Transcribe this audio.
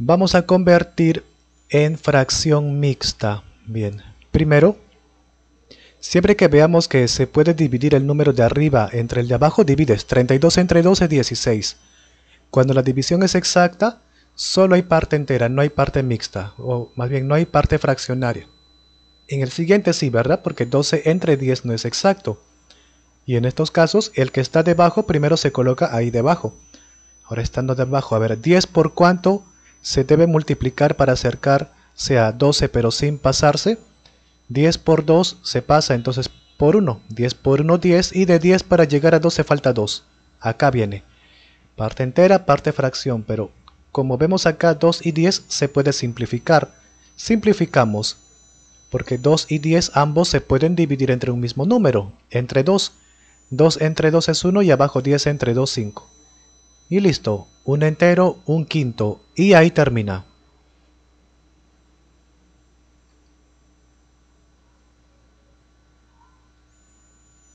vamos a convertir en fracción mixta. Bien, primero, siempre que veamos que se puede dividir el número de arriba entre el de abajo, divides 32 entre 12, es 16. Cuando la división es exacta, solo hay parte entera, no hay parte mixta, o más bien no hay parte fraccionaria. En el siguiente sí, ¿verdad? Porque 12 entre 10 no es exacto. Y en estos casos, el que está debajo primero se coloca ahí debajo. Ahora estando debajo, a ver, 10 por cuánto se debe multiplicar para acercarse a 12 pero sin pasarse. 10 por 2 se pasa entonces por 1. 10 por 1, 10. Y de 10 para llegar a 12 falta 2. Acá viene. Parte entera, parte fracción. Pero como vemos acá 2 y 10 se puede simplificar. Simplificamos. Porque 2 y 10 ambos se pueden dividir entre un mismo número. Entre 2. 2 entre 2 es 1 y abajo 10 entre 2 5. Y listo. Un entero, un quinto, y ahí termina.